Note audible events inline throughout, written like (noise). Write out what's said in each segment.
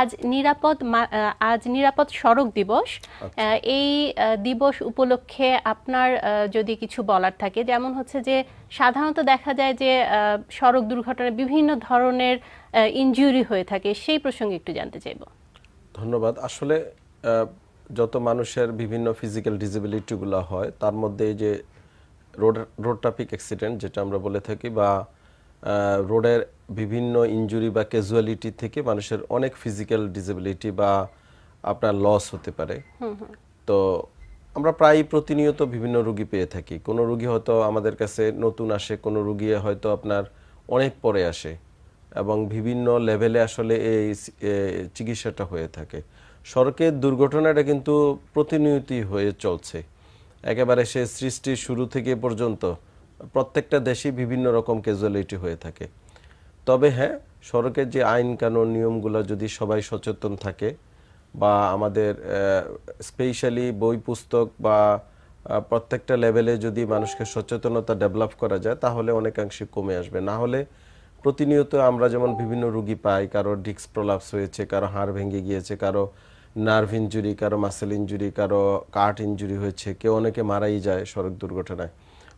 আজ নিরাপদ আজ নিরাপদ সড়ক দিবস আচ্ছা। এই দিবস উপলক্ষে আপনার যদি কিছু বলার থাকে যেমন হচ্ছে যে সাধারণত দেখা যায় যে সড়ক দুর্ঘটনায় বিভিন্ন ধরনের ইনজুরি হয়ে থাকে সেই প্রসঙ্গে একটু জানতে চাইব ধন্যবাদ আসলে যত মানুষের বিভিন্ন ফিজিক্যাল ডিসেবিলিটিগুলো হয় তার মধ্যে যে রোড রোড ট্রাফিক অ্যাক্সিডেন্ট যেটা আমরা বলে থাকি বা রোডের বিভিন্ন ইঞ্জুরি বা ক্যাজুয়ালিটি থেকে মানুষের অনেক ফিজিক্যাল ডিসেবিলিটি বা আপনার লস হতে পারে তো আমরা প্রায় প্রতিনিয়ত বিভিন্ন রুগী পেয়ে থাকি কোনো রুগী হয়তো আমাদের কাছে নতুন আসে কোনো রুগী হয়তো আপনার অনেক পরে আসে এবং বিভিন্ন লেভেলে আসলে এই চিকিৎসাটা হয়ে থাকে সড়কের দুর্ঘটনাটা কিন্তু প্রতিনিয়তই হয়ে চলছে একেবারে সে সৃষ্টির শুরু থেকে পর্যন্ত প্রত্যেকটা দেশে বিভিন্ন রকম ক্যাজুয়ালিটি হয়ে থাকে তবে হ্যাঁ সড়কের যে আইন কানুন নিয়মগুলো যদি সবাই সচেতন থাকে বা আমাদের স্পেশালি বই পুস্তক বা প্রত্যেকটা লেভেলে যদি মানুষকে সচেতনতা ডেভেলপ করা যায় তাহলে অনেকাংশে কমে আসবে না হলে প্রতিনিয়ত আমরা যেমন বিভিন্ন রুগী পাই কারো ডিক্স প্রলাপস হয়েছে কারো হাড় ভেঙে গিয়েছে কারো নার্ভ ইঞ্জুরি কারো মাসেল ইঞ্জুরি কারো কার্ট ইঞ্জুরি হয়েছে কেউ অনেকে মারাই যায় সড়ক দুর্ঘটনায়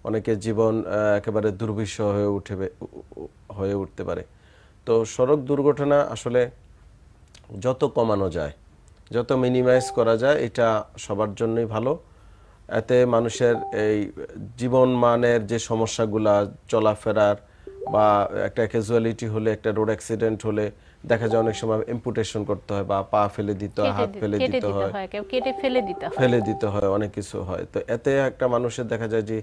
অনেকের জীবন একেবারে দুর্বিষহ হয়ে উঠবে হয়ে উঠতে পারে তো সড়ক দুর্ঘটনা আসলে যত কমানো যায় যত মিনিমাইজ করা যায় এটা সবার জন্যই ভালো এতে মানুষের এই জীবন মানের যে সমস্যাগুলা চলাফেরার বা একটা ক্যাজুয়ালিটি হলে একটা রোড অ্যাক্সিডেন্ট হলে দেখা যায় অনেক সময় ইম্পুটেশন করতে হয় বা পা ফেলে দিতে হয় হাত ফেলে দিতে হয় কেটে ফেলে দিতে হয় ফেলে দিতে হয় অনেক কিছু হয় তো এতে একটা মানুষের দেখা যায় যে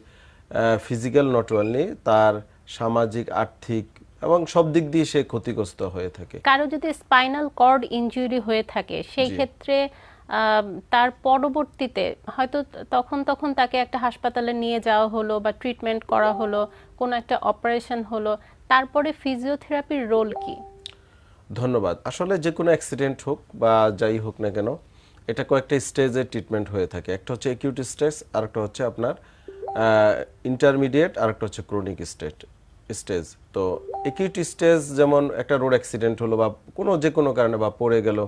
ফিজিক্যাল নট অনলি তার সামাজিক আর্থিক এবং সব দিক দিয়ে সে ক্ষতিগ্রস্ত হয়ে থাকে কারো যদি স্পাইনাল কর্ড ইনজুরি হয়ে থাকে সেই ক্ষেত্রে তার পরবর্তীতে হয়তো তখন তখন তাকে একটা হাসপাতালে নিয়ে যাওয়া হলো বা ট্রিটমেন্ট করা হলো কোনো একটা অপারেশন হলো তারপরে ফিজিওথেরাপির রোল কি ধন্যবাদ আসলে যে কোনো অ্যাক্সিডেন্ট হোক বা যাই হোক না কেন এটা কয়েকটা স্টেজের ট্রিটমেন্ট হয়ে থাকে একটা হচ্ছে একিউট স্টেজ আর একটা হচ্ছে আপনার ইন্টারমিডিয়েট আর একটা হচ্ছে ক্রনিক স্টেট স্টেজ তো একিউট স্টেজ যেমন একটা রোড অ্যাক্সিডেন্ট হলো বা কোনো যে কোনো কারণে বা পড়ে গেল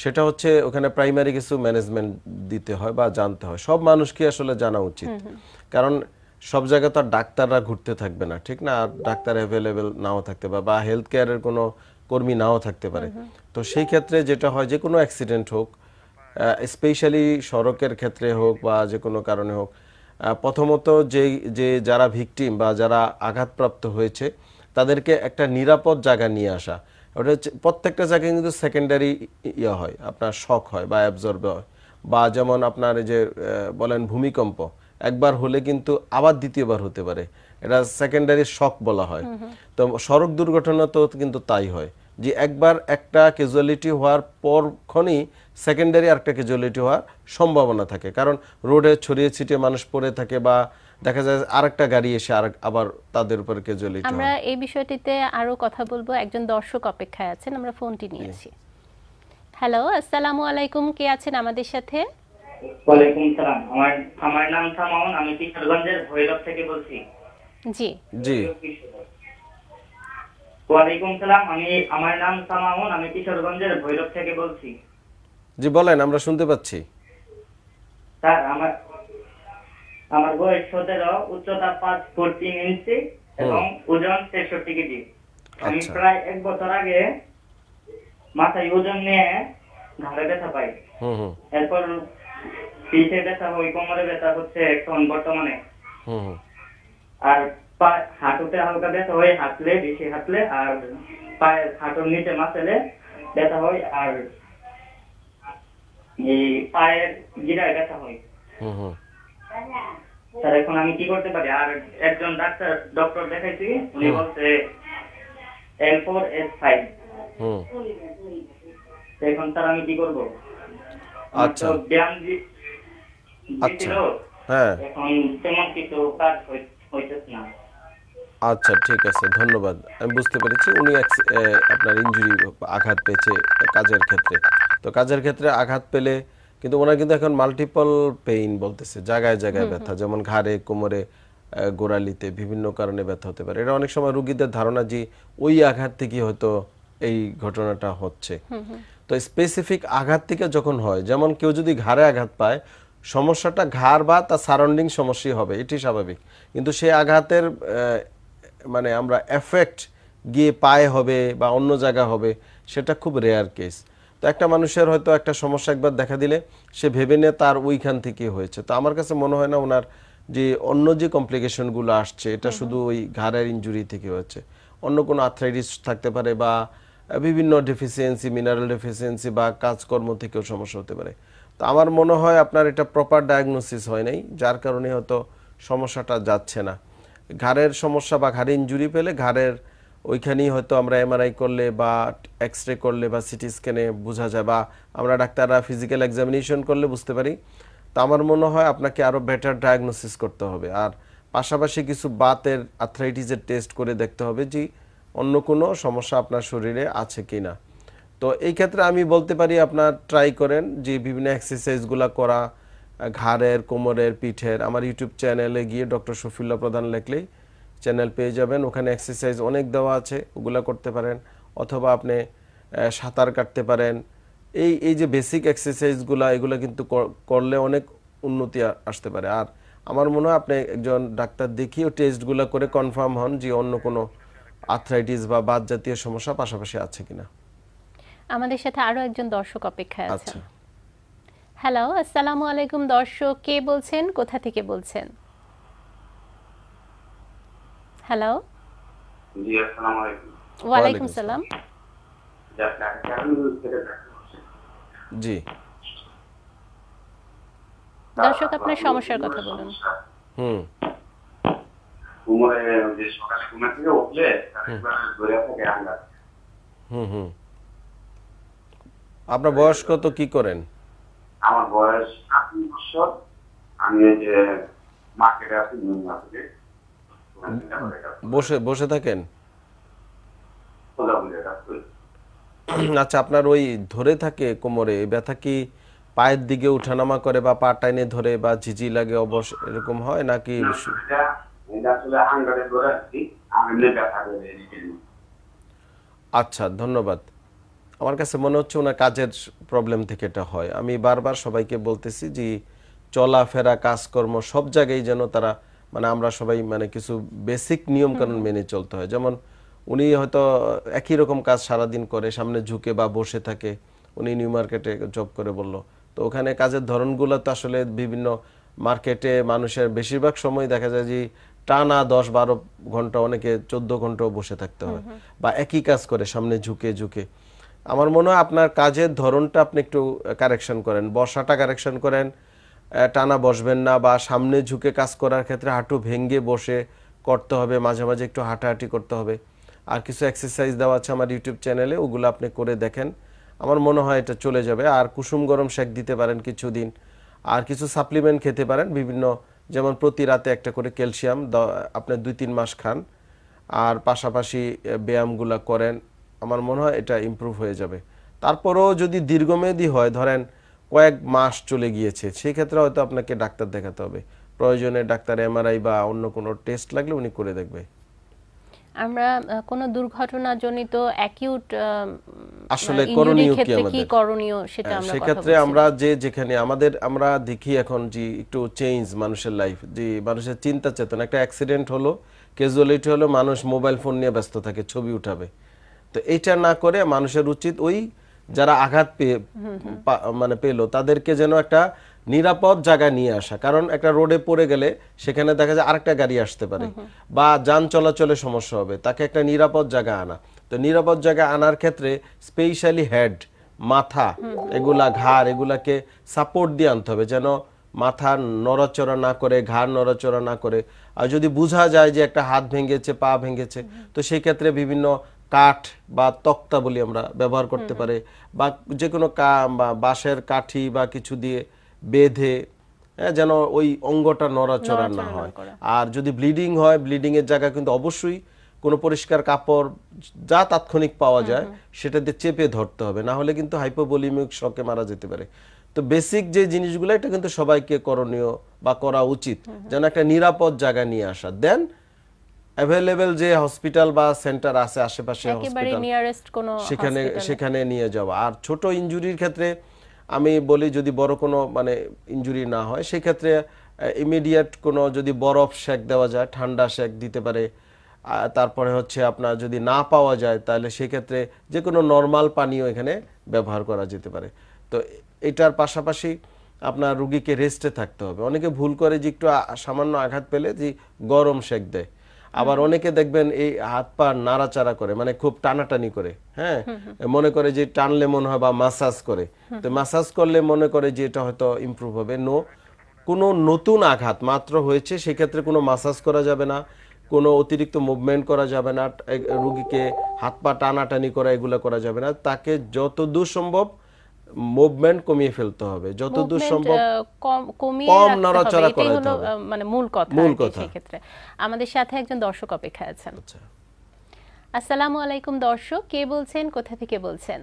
সেটা হচ্ছে ওখানে প্রাইমারি কিছু ম্যানেজমেন্ট দিতে হয় বা জানতে হয় সব মানুষকে আসলে জানা উচিত কারণ সব জায়গায় তো আর ডাক্তাররা ঘুরতে থাকবে না ঠিক না আর ডাক্তার অ্যাভেলেবেল নাও থাকতে পারে বা হেলথ কেয়ারের কোনো কর্মী নাও থাকতে পারে তো সেই ক্ষেত্রে যেটা হয় যে কোনো অ্যাক্সিডেন্ট হোক স্পেশালি সড়কের ক্ষেত্রে হোক বা যে কোনো কারণে হোক প্রথমত যে যে যারা ভিকটিম বা যারা আঘাতপ্রাপ্ত হয়েছে তাদেরকে একটা নিরাপদ জায়গা নিয়ে আসা ওটা হচ্ছে প্রত্যেকটা জায়গায় কিন্তু সেকেন্ডারি ইয়ে হয় আপনার শখ হয় বা অ্যাবজর্ব হয় বা যেমন আপনার যে বলেন ভূমিকম্প একবার হলে কিন্তু আবার দ্বিতীয়বার হতে পারে এটা সেকেন্ডারি শখ বলা হয় তো সড়ক দুর্ঘটনা তো কিন্তু তাই হয় যে একবার একটা ক্যাজুয়ালিটি হওয়ার পরক্ষণই সেকেন্ডারি আরেকটা ক্যাজুয়ালিটি হওয়ার সম্ভাবনা থাকে কারণ রোডে ছড়িয়ে ছিটিয়ে মানুষ পড়ে থাকে বা দেখা যায় আরেকটা গাড়ি এসে আর আবার তাদের উপর ক্যাজুয়ালিটি আমরা এই বিষয়টিতে আরো কথা বলবো একজন দর্শক অপেক্ষায় আছেন আমরা ফোনটি নিয়েছি হ্যালো আসসালামু আলাইকুম কে আছেন আমাদের সাথে ওয়ালাইকুম সালাম আমার আমার নাম সামাউন আমি কিশোরগঞ্জের ভৈরব থেকে বলছি জি জি ওয়ালাইকুম সালাম আমি আমার নাম সামাউন আমি কিশোরগঞ্জের ভৈরব থেকে বলছি জি বলেন আমরা শুনতে পাচ্ছি আমার সতেরো উচ্চতা পাঁচ তিন ইঞ্চি ওজন তেষট্টি কেজি আচ্ছা। প্রায় এক বছর আগে মাথায় ওজন নিয়ে ঘাড়ে ব্যথা পাই এরপর পিঠে ব্যথা কোমরে ব্যথা হচ্ছে এখন বর্তমানে আর হাঁটুতে হালকা ব্যথা হয় হাঁটলে বেশি হাঁটলে আর পায়ের হাঁটুর নিচে মাসেলে ব্যথা হয় আর পায়ের জিরায় ব্যথা হয় এখন আমি কি করতে পারি আর একজন ডাক্তার ডক্টর দেখাইছি উনি বলছে এল ফোর এস ফাইভ এখন স্যার আমি কি করব আচ্ছা ব্যায়াম আচ্ছা। দিছিল হ্যাঁ এখন তেমন কিছু কাজ হইতেছে না আচ্ছা ঠিক আছে ধন্যবাদ আমি বুঝতে পেরেছি উনি আপনার ইঞ্জুরি আঘাত পেয়েছে কাজের ক্ষেত্রে তো কাজের ক্ষেত্রে আঘাত পেলে কিন্তু ওনার কিন্তু এখন মাল্টিপল পেইন বলতেছে জায়গায় জায়গায় ব্যথা যেমন ঘাড়ে কোমরে গোড়ালিতে বিভিন্ন কারণে ব্যথা হতে পারে এটা অনেক সময় রুগীদের ধারণা যে ওই আঘাত থেকে হয়তো এই ঘটনাটা হচ্ছে তো স্পেসিফিক আঘাত থেকে যখন হয় যেমন কেউ যদি ঘাড়ে আঘাত পায় সমস্যাটা ঘাড় বা তার সারাউন্ডিং সমস্যাই হবে এটি স্বাভাবিক কিন্তু সেই আঘাতের মানে আমরা এফেক্ট গিয়ে পায়ে হবে বা অন্য জায়গা হবে সেটা খুব রেয়ার কেস তো একটা মানুষের হয়তো একটা সমস্যা একবার দেখা দিলে সে ভেবে নিয়ে তার ওইখান থেকে হয়েছে তো আমার কাছে মনে হয় না ওনার যে অন্য যে কমপ্লিকেশনগুলো আসছে এটা শুধু ওই ঘাড়ের ইঞ্জুরি থেকে হয়েছে অন্য কোনো আর্থ্রাইটিস থাকতে পারে বা বিভিন্ন ডেফিসিয়েন্সি মিনারেল ডেফিসিয়েন্সি বা কাজকর্ম থেকেও সমস্যা হতে পারে তো আমার মনে হয় আপনার এটা প্রপার ডায়াগনোসিস হয় নাই যার কারণে হয়তো সমস্যাটা যাচ্ছে না ঘাড়ের সমস্যা বা ঘাড়ে ইঞ্জুরি পেলে ঘাড়ের ওইখানেই হয়তো আমরা এমআরআই করলে বা এক্স রে করলে বা সিটি স্ক্যানে বোঝা যায় বা আমরা ডাক্তাররা ফিজিক্যাল এক্সামিনেশন করলে বুঝতে পারি তো আমার মনে হয় আপনাকে আরও বেটার ডায়াগনোসিস করতে হবে আর পাশাপাশি কিছু বাতের আর্থ্রাইটিসের টেস্ট করে দেখতে হবে যে অন্য কোনো সমস্যা আপনার শরীরে আছে কি না তো এই ক্ষেত্রে আমি বলতে পারি আপনার ট্রাই করেন যে বিভিন্ন এক্সারসাইজগুলো করা ঘাড়ের কোমরের পিঠের আমার ইউটিউব চ্যানেলে গিয়ে ডক্টর শফিল্লা প্রধান লেখলেই চ্যানেল পেয়ে যাবেন ওখানে এক্সারসাইজ অনেক দেওয়া আছে ওগুলো করতে পারেন অথবা আপনি সাঁতার কাটতে পারেন এই এই যে বেসিক এক্সারসাইজগুলো এগুলো কিন্তু করলে অনেক উন্নতি আসতে পারে আর আমার মনে হয় আপনি একজন ডাক্তার দেখিয়ে টেস্টগুলো করে কনফার্ম হন যে অন্য কোনো আর্থ্রাইটিস বা বাদ জাতীয় সমস্যা পাশাপাশি আছে কিনা আমাদের সাথে আরও একজন দর্শক অপেক্ষায় আছে আচ্ছা। হ্যালো আসসালামু আলাইকুম দর্শক কে বলছেন কোথা থেকে বলছেন হ্যালো জি আসসালামু আলাইকুম ওয়া আলাইকুম সালাম আচ্ছা, জি দর্শক আপনার সমস্যার কথা বলুন হুম হুম আপনার বয়স কত কি করেন আমার বয়স আপনি বছর আমি যে মার্কেটে আছি নিউ মার্কেটে বসে বসে থাকেন আচ্ছা আপনার ওই ধরে থাকে কোমরে ব্যথা কি পায়ের দিকে উঠানামা করে বা পা টাইনে ধরে বা ঝিঝি লাগে অবশ্য এরকম হয় নাকি আচ্ছা ধন্যবাদ আমার কাছে মনে হচ্ছে ওনার কাজের প্রবলেম থেকে এটা হয় আমি বারবার সবাইকে বলতেছি যে চলাফেরা কাজকর্ম সব জায়গায় যেন তারা মানে আমরা সবাই মানে কিছু বেসিক নিয়মকানুন মেনে চলতে হয় যেমন উনি হয়তো একই রকম কাজ সারাদিন করে সামনে ঝুঁকে বা বসে থাকে উনি নিউ মার্কেটে জব করে বলল তো ওখানে কাজের ধরনগুলো তো আসলে বিভিন্ন মার্কেটে মানুষের বেশিরভাগ সময় দেখা যায় যে টানা দশ বারো ঘন্টা অনেকে চোদ্দ ঘন্টাও বসে থাকতে হয় বা একই কাজ করে সামনে ঝুঁকে ঝুঁকে আমার মনে হয় আপনার কাজের ধরনটা আপনি একটু কারেকশন করেন বসাটা কারেকশন করেন টানা বসবেন না বা সামনে ঝুঁকে কাজ করার ক্ষেত্রে হাঁটু ভেঙ্গে বসে করতে হবে মাঝে মাঝে একটু হাঁটাহাঁটি করতে হবে আর কিছু এক্সারসাইজ দেওয়া আছে আমার ইউটিউব চ্যানেলে ওগুলো আপনি করে দেখেন আমার মনে হয় এটা চলে যাবে আর কুসুম গরম শেক দিতে পারেন কিছুদিন আর কিছু সাপ্লিমেন্ট খেতে পারেন বিভিন্ন যেমন প্রতি রাতে একটা করে ক্যালসিয়াম আপনার দুই তিন মাস খান আর পাশাপাশি ব্যায়ামগুলো করেন আমার মনে হয় এটা ইম্প্রুভ হয়ে যাবে তারপরও যদি দীর্ঘমেয়াদী হয় ধরেন কয়েক মাস চলে গিয়েছে সেক্ষেত্রে হয়তো আপনাকে ডাক্তার দেখাতে হবে প্রয়োজনে ডাক্তার এমআরআই বা অন্য কোনো টেস্ট লাগলে উনি করে দেখবে আমরা কোন দুর্ঘটনা জনিত অ্যাকিউট মানে আসলে করণীয় কি আমাদের কি করণীয় সেটা হ্যাঁ, আমরা সেক্ষেত্রে আমরা যে যেখানে আমাদের আমরা দেখি এখন যে একটু চেঞ্জ মানুষের লাইফ যে মানুষের চিন্তা চেতনা একটা অ্যাক্সিডেন্ট হলো ক্যাজুয়ালিটি হলো মানুষ মোবাইল ফোন নিয়ে ব্যস্ত থাকে ছবি উঠাবে তো এটা না করে মানুষের উচিত ওই যারা আঘাত পেয়ে মানে পেলো তাদেরকে যেন একটা নিরাপদ জায়গায় নিয়ে আসা কারণ একটা রোডে পড়ে গেলে সেখানে দেখা যায় আরেকটা গাড়ি আসতে পারে বা যান চলাচলে সমস্যা হবে তাকে একটা নিরাপদ জায়গা আনা তো নিরাপদ জায়গা আনার ক্ষেত্রে স্পেশালি হেড মাথা এগুলা ঘাড় এগুলাকে সাপোর্ট দিয়ে আনতে হবে যেন মাথা নড়াচড়া না করে ঘাড় নড়াচড়া না করে আর যদি বোঝা যায় যে একটা হাত ভেঙেছে পা ভেঙেছে তো সেই ক্ষেত্রে বিভিন্ন কাঠ বা তক্তা বলি আমরা ব্যবহার করতে পারে বা যে কোনো বাঁশের কাঠি বা কিছু দিয়ে বেঁধে হ্যাঁ, যেন ওই অঙ্গটা নড়াচড়া না হয় আর যদি ব্লিডিং হয় ব্লিডিংয়ের জায়গা কিন্তু অবশ্যই কোনো পরিষ্কার কাপড় যা তাৎক্ষণিক পাওয়া যায় সেটা দিয়ে চেপে ধরতে হবে না হলে কিন্তু হাইপোবলিমিক শকে মারা যেতে পারে তো বেসিক যে জিনিসগুলো এটা কিন্তু সবাইকে করণীয় বা করা উচিত যেন একটা নিরাপদ জায়গা নিয়ে আসা দেন অ্যাভেলেবল যে হসপিটাল বা সেন্টার আছে আশেপাশে হসপিটাল সেখানে সেখানে নিয়ে যাওয়া আর ছোট ইনজুরির ক্ষেত্রে আমি বলি যদি বড় কোনো মানে ইনজুরি না হয় সেক্ষেত্রে ইমিডিয়েট কোনো যদি বরফ শেক দেওয়া যায় ঠান্ডা শেক দিতে পারে তারপরে হচ্ছে আপনার যদি না পাওয়া যায় তাহলে সেক্ষেত্রে যে কোনো নর্মাল পানীয় এখানে ব্যবহার করা যেতে পারে তো এটার পাশাপাশি আপনার রুগীকে রেস্টে থাকতে হবে অনেকে ভুল করে যে একটু সামান্য আঘাত পেলে যে গরম শেক দেয় আবার অনেকে দেখবেন এই হাত পা নাড়াচাড়া করে মানে খুব টানাটানি করে হ্যাঁ মনে করে যে টানলে মনে হয় বা মাসাজ করে তো মাসাজ করলে মনে করে যে এটা হয়তো ইম্প্রুভ হবে নো কোনো নতুন আঘাত মাত্র হয়েছে সেক্ষেত্রে কোনো মাসাজ করা যাবে না কোনো অতিরিক্ত মুভমেন্ট করা যাবে না রুগীকে হাত পা টানাটানি করা এগুলো করা যাবে না তাকে যত দূর সম্ভব মুভমেন্ট কমিয়ে ফেলতে হবে যতদূর সম্ভব কম নড়াচড়া করা হবে মানে মূল কথা মূল কথা ক্ষেত্রে আমাদের সাথে একজন দর্শক অপেক্ষা আছেন আচ্ছা। আসসালামু আলাইকুম দর্শক কে বলছেন কোথা থেকে বলছেন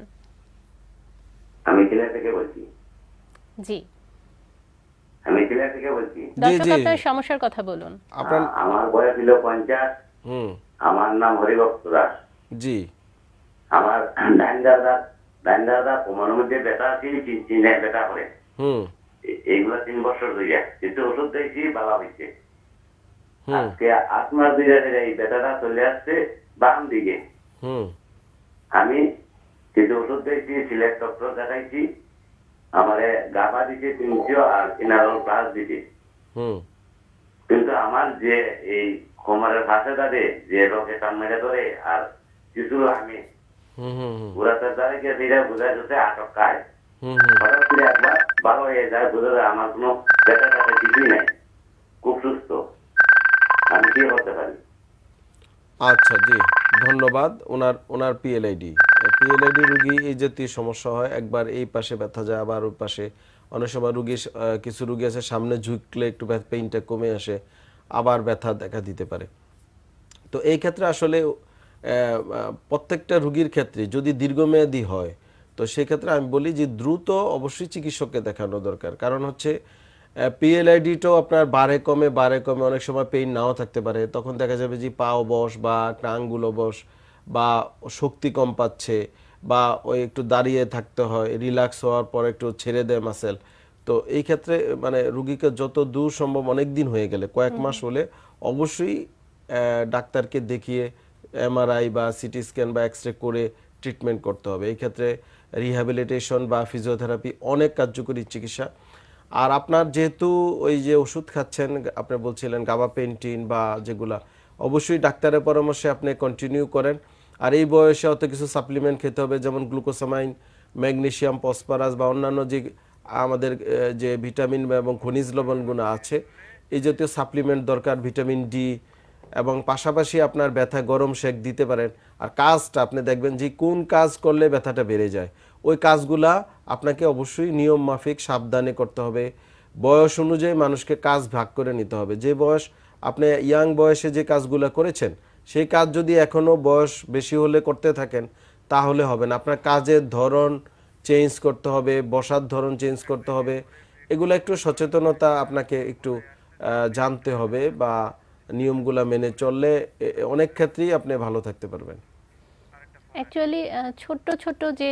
আমি জেলা থেকে বলছি জি আমি জেলা থেকে বলছি দর্শক আপনার সমস্যার কথা বলুন আপনার আমার বয়স হলো 50 হুম আমার নাম হরিভক্ত দাস জি আমার ডান দাদা দাদা তোমার মধ্যে আছে করে এইগুলা তিন বছর কিন্তু ওষুধ দিয়েছি হয়েছে আজকে আট মাস এই চলে আসছে বাম দিকে আমি কিন্তু ওষুধ দিয়েছি সিলেট ডক্টর দেখাইছি আমার গাবা দিছে তিনশো আর ইনারল প্লাস দিছে কিন্তু আমার যে এই কোমরের ভাষাটা যে রোগে কামড়ে ধরে আর কিছু আমি ঘুরাতে যায় গিয়ে ধীরে বুঝাই হয়ে যায় বুঝা যায় আমার কোনো ব্যথা টাকা কিছুই নাই খুব সুস্থ আমি কি আচ্ছা জি ধন্যবাদ ওনার ওনার পিএলআইডি পিএলআইডি রুগী এই জাতীয় সমস্যা হয় একবার এই পাশে ব্যথা যায় আবার ওই পাশে অনেক সময় রুগী কিছু রুগী আছে সামনে ঝুঁকলে একটু পেইনটা কমে আসে আবার ব্যথা দেখা দিতে পারে তো এই ক্ষেত্রে আসলে প্রত্যেকটা রুগীর ক্ষেত্রে যদি দীর্ঘমেয়াদী হয় তো সেক্ষেত্রে আমি বলি যে দ্রুত অবশ্যই চিকিৎসককে দেখানো দরকার কারণ হচ্ছে পিএলআইডিটাও আপনার বারে কমে বারে কমে অনেক সময় পেইন নাও থাকতে পারে তখন দেখা যাবে যে পাও বস বা টাঙ্গুলো বস বা শক্তি কম পাচ্ছে বা ওই একটু দাঁড়িয়ে থাকতে হয় রিল্যাক্স হওয়ার পর একটু ছেড়ে দেয় মাসেল তো এই ক্ষেত্রে মানে রুগীকে যত দূর সম্ভব অনেক দিন হয়ে গেলে কয়েক মাস হলে অবশ্যই ডাক্তারকে দেখিয়ে এমআরআই বা সিটি স্ক্যান বা এক্সরে করে ট্রিটমেন্ট করতে হবে এই ক্ষেত্রে রিহ্যাবিলিটেশন বা ফিজিওথেরাপি অনেক কার্যকরী চিকিৎসা আর আপনার যেহেতু ওই যে ওষুধ খাচ্ছেন আপনি বলছিলেন গাবা পেন্টিন বা যেগুলা অবশ্যই ডাক্তারের পরামর্শে আপনি কন্টিনিউ করেন আর এই বয়সে অত কিছু সাপ্লিমেন্ট খেতে হবে যেমন গ্লুকোসামাইন ম্যাগনেশিয়াম ফসফরাস বা অন্যান্য যে আমাদের যে ভিটামিন এবং খনিজ লবণগুলো আছে এই জাতীয় সাপ্লিমেন্ট দরকার ভিটামিন ডি এবং পাশাপাশি আপনার ব্যথা গরম শেক দিতে পারেন আর কাজটা আপনি দেখবেন যে কোন কাজ করলে ব্যথাটা বেড়ে যায় ওই কাজগুলা আপনাকে অবশ্যই নিয়ম মাফিক সাবধানে করতে হবে বয়স অনুযায়ী মানুষকে কাজ ভাগ করে নিতে হবে যে বয়স আপনি ইয়াং বয়সে যে কাজগুলো করেছেন সেই কাজ যদি এখনও বয়স বেশি হলে করতে থাকেন তাহলে হবে না আপনার কাজের ধরন চেঞ্জ করতে হবে বসার ধরন চেঞ্জ করতে হবে এগুলো একটু সচেতনতা আপনাকে একটু জানতে হবে বা নিয়মগুলা মেনে চললে অনেক ক্ষেত্রেই আপনি ভালো থাকতে পারবেন অ্যাকচুয়ালি ছোট্ট ছোট্ট যে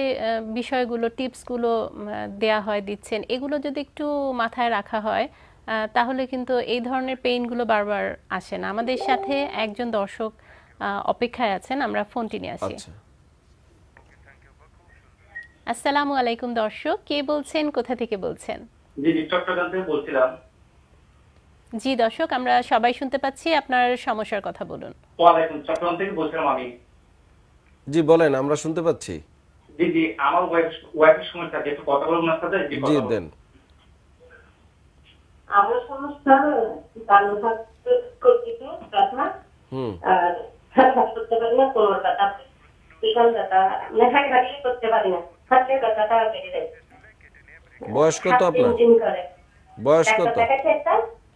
বিষয়গুলো টিপসগুলো দেয়া হয় দিচ্ছেন এগুলো যদি একটু মাথায় রাখা হয় তাহলে কিন্তু এই ধরনের পেইনগুলো বারবার আসে না আমাদের সাথে একজন দর্শক অপেক্ষায় আছেন আমরা ফোনটি নিয়ে আসি আচ্ছা। আসসালামু আলাইকুম দর্শক কে বলছেন কোথা থেকে বলছেন জি চট্টগ্রাম থেকে বলছিলাম জি দর্শক আমরা সবাই শুনতে পাচ্ছি আপনার সমস্যার কথা বলুন ওয়ালাইকুম চট্টগ্রাম থেকে বলছিলাম আমি জি বলেন আমরা শুনতে পাচ্ছি জি জি আমার ওয়াইফের সমস্যা যেটা কথা সাথে জি দেন আমার সমস্যা করতে হুম মানে বয়স কত আপনার বয়স কত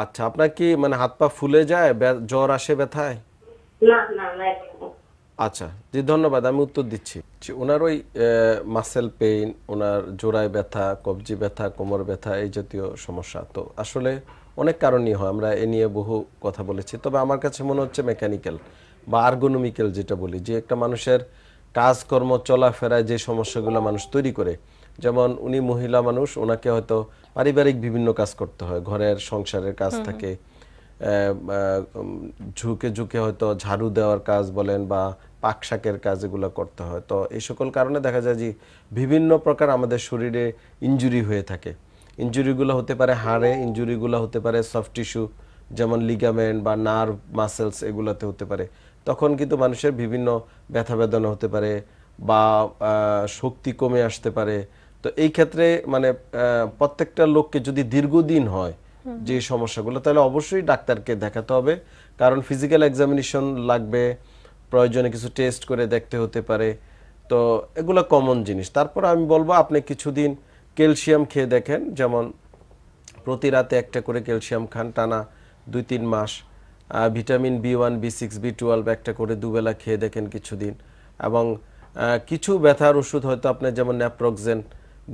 আচ্ছা আপনার কি মানে হাত পা ফুলে যায় জ্বর আসে ব্যথায় আচ্ছা জি ধন্যবাদ আমি উত্তর দিচ্ছি ওনার ওই মাসেল পেইন ওনার জোড়ায় ব্যথা কবজি ব্যথা কোমর ব্যথা এই জাতীয় সমস্যা তো আসলে অনেক কারণই হয় আমরা এ নিয়ে বহু কথা বলেছি তবে আমার কাছে মনে হচ্ছে মেকানিক্যাল বা আর্গোনমিক্যাল যেটা বলি যে একটা মানুষের কাজকর্ম চলাফেরায় যে সমস্যাগুলো মানুষ তৈরি করে যেমন উনি মহিলা মানুষ ওনাকে হয়তো পারিবারিক বিভিন্ন কাজ করতে হয় ঘরের সংসারের কাজ থাকে ঝুঁকে ঝুঁকে হয়তো ঝাড়ু দেওয়ার কাজ বলেন বা পাকশাকের কাজ এগুলো করতে হয় তো এই সকল কারণে দেখা যায় যে বিভিন্ন প্রকার আমাদের শরীরে ইঞ্জুরি হয়ে থাকে ইঞ্জুরিগুলো হতে পারে হাড়ে ইঞ্জুরিগুলো হতে পারে সফট টিস্যু যেমন লিগামেন্ট বা নার্ভ মাসেলস এগুলোতে হতে পারে তখন কিন্তু মানুষের বিভিন্ন ব্যথা বেদনা হতে পারে বা শক্তি কমে আসতে পারে তো এই ক্ষেত্রে মানে প্রত্যেকটা লোককে যদি দীর্ঘদিন হয় যে সমস্যাগুলো তাহলে অবশ্যই ডাক্তারকে দেখাতে হবে কারণ ফিজিক্যাল এক্সামিনেশন লাগবে প্রয়োজনে কিছু টেস্ট করে দেখতে হতে পারে তো এগুলো কমন জিনিস তারপর আমি বলবো আপনি কিছুদিন ক্যালসিয়াম খেয়ে দেখেন যেমন প্রতি রাতে একটা করে ক্যালসিয়াম খান টানা দুই তিন মাস vitamin B one B six B twelve একটা করে দুবেলা খেয়ে দেখেন কিছুদিন এবং কিছু ব্যথার ওষুধ হয়তো আপনার যেমন ন্যাপ্রক্সেন